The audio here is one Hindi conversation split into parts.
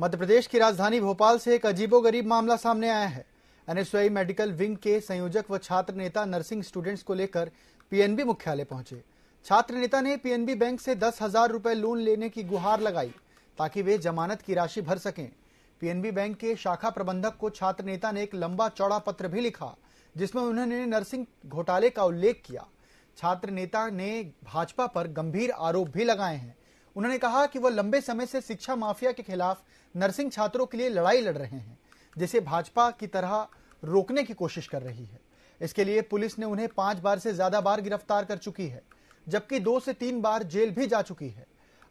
मध्य प्रदेश की राजधानी भोपाल से एक अजीबोगरीब मामला सामने आया है एनएसयूआई मेडिकल विंग के संयोजक व छात्र नेता नर्सिंग स्टूडेंट्स को लेकर पीएनबी मुख्यालय पहुंचे छात्र नेता ने पीएनबी बैंक से दस हजार रूपए लोन लेने की गुहार लगाई ताकि वे जमानत की राशि भर सकें पीएनबी बैंक के शाखा प्रबंधक को छात्र नेता ने एक लंबा चौड़ा पत्र भी लिखा जिसमें उन्होंने नर्सिंग घोटाले का उल्लेख किया छात्र नेता ने भाजपा पर गंभीर आरोप भी लगाए हैं उन्होंने कहा कि वह लंबे समय से शिक्षा माफिया के खिलाफ नर्सिंग छात्रों के लिए लड़ाई लड़ रहे हैं जिसे भाजपा की तरह रोकने की कोशिश कर रही है इसके लिए पुलिस ने उन्हें पांच बार से ज्यादा बार गिरफ्तार कर चुकी है जबकि दो से तीन बार जेल भी जा चुकी है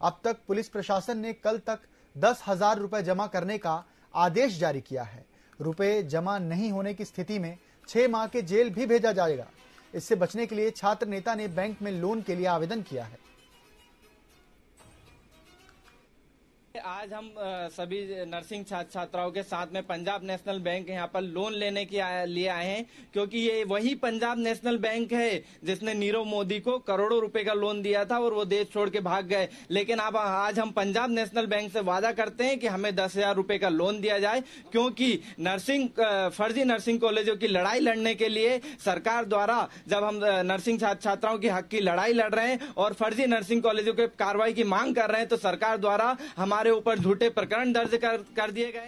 अब तक पुलिस प्रशासन ने कल तक दस हजार रुपए जमा करने का आदेश जारी किया है रुपए जमा नहीं होने की स्थिति में छह माह के जेल भी भेजा जाएगा इससे बचने के लिए छात्र नेता ने बैंक में लोन के लिए आवेदन किया है आज हम सभी नर्सिंग छात्र छात्राओं के साथ में पंजाब नेशनल बैंक यहाँ पर लोन लेने के लिए आए हैं क्योंकि ये वही पंजाब नेशनल बैंक है जिसने नीरव मोदी को करोड़ों रुपए का लोन दिया था और वो देश छोड़ के भाग गए लेकिन अब आज हम पंजाब नेशनल बैंक से वादा करते हैं कि हमें दस हजार रुपए का लोन दिया जाए क्योंकि नर्सिंग फर्जी नर्सिंग कॉलेजों की लड़ाई लड़ने के लिए सरकार द्वारा जब हम नर्सिंग छात्र छात्राओं के हक की लड़ाई लड़ रहे हैं और फर्जी नर्सिंग कॉलेजों के कार्रवाई की मांग कर रहे हैं तो सरकार द्वारा हमारे ऊपर झूठे प्रकरण दर्ज कर, कर दिए गए